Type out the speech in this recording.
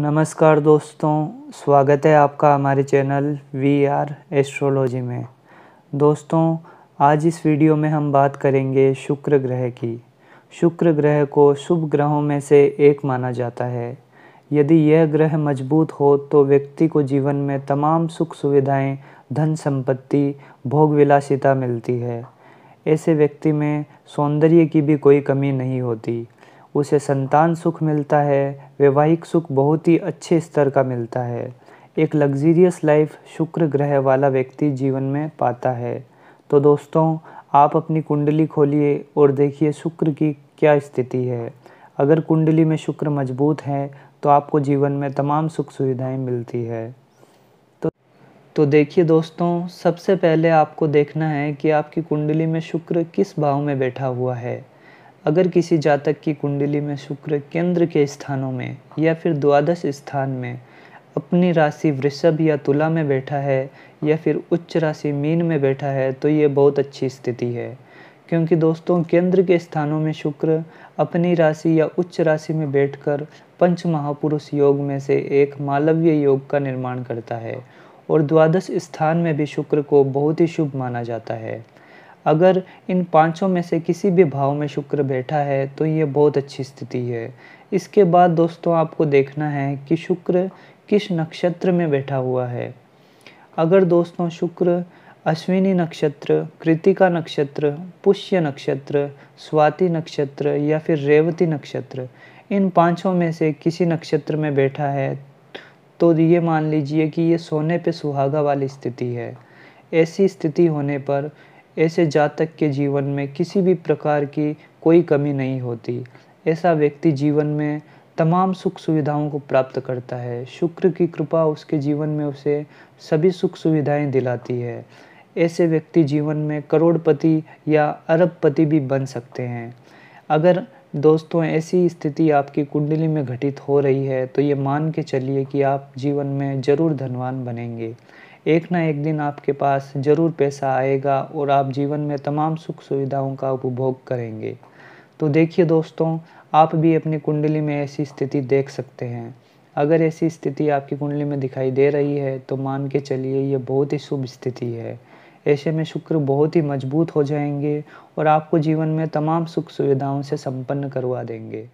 नमस्कार दोस्तों स्वागत है आपका हमारे चैनल वी आर एस्ट्रोलॉजी में दोस्तों आज इस वीडियो में हम बात करेंगे शुक्र ग्रह की शुक्र ग्रह को शुभ ग्रहों में से एक माना जाता है यदि यह ग्रह मजबूत हो तो व्यक्ति को जीवन में तमाम सुख सुविधाएं धन संपत्ति भोग विलासिता मिलती है ऐसे व्यक्ति में सौंदर्य की भी कोई कमी नहीं होती उसे संतान सुख मिलता है वैवाहिक सुख बहुत ही अच्छे स्तर का मिलता है एक लग्जीरियस लाइफ शुक्र ग्रह वाला व्यक्ति जीवन में पाता है तो दोस्तों आप अपनी कुंडली खोलिए और देखिए शुक्र की क्या स्थिति है अगर कुंडली में शुक्र मजबूत है तो आपको जीवन में तमाम सुख सुविधाएं मिलती है तो तो देखिए दोस्तों सबसे पहले आपको देखना है कि आपकी कुंडली में शुक्र किस भाव में बैठा हुआ है अगर किसी जातक की कुंडली में शुक्र केंद्र के स्थानों में या फिर द्वादश स्थान में अपनी राशि वृषभ या तुला में बैठा है या फिर उच्च राशि मीन में बैठा है तो ये बहुत अच्छी स्थिति है क्योंकि दोस्तों केंद्र के स्थानों में शुक्र अपनी राशि या उच्च राशि में बैठकर पंच महापुरुष योग में से एक मालवीय योग का निर्माण करता है और द्वादश स्थान में भी शुक्र को बहुत ही शुभ माना जाता है अगर इन पाँचों में से किसी भी भाव में शुक्र बैठा है तो ये बहुत अच्छी स्थिति है इसके बाद दोस्तों आपको देखना है कि शुक्र किस नक्षत्र में बैठा हुआ है अगर दोस्तों शुक्र अश्विनी नक्षत्र कृतिका नक्षत्र पुष्य नक्षत्र स्वाति नक्षत्र या फिर रेवती नक्षत्र इन पांचों में से किसी नक्षत्र में बैठा है तो ये मान लीजिए कि ये सोने पे सुहागा वाली स्थिति है ऐसी स्थिति होने पर ऐसे जातक के जीवन में किसी भी प्रकार की कोई कमी नहीं होती ऐसा व्यक्ति जीवन में तमाम सुख सुविधाओं को प्राप्त करता है शुक्र की कृपा उसके जीवन में उसे सभी सुख सुविधाएं दिलाती है ऐसे व्यक्ति जीवन में करोड़पति या अरबपति भी बन सकते हैं अगर दोस्तों ऐसी स्थिति आपकी कुंडली में घटित हो रही है तो ये मान के चलिए कि आप जीवन में ज़रूर धनवान बनेंगे एक ना एक दिन आपके पास ज़रूर पैसा आएगा और आप जीवन में तमाम सुख सुविधाओं का उपभोग करेंगे तो देखिए दोस्तों आप भी अपनी कुंडली में ऐसी स्थिति देख सकते हैं अगर ऐसी स्थिति आपकी कुंडली में दिखाई दे रही है तो मान के चलिए ये बहुत ही शुभ स्थिति है ऐसे में शुक्र बहुत ही मजबूत हो जाएंगे और आपको जीवन में तमाम सुख सुविधाओं से संपन्न करवा देंगे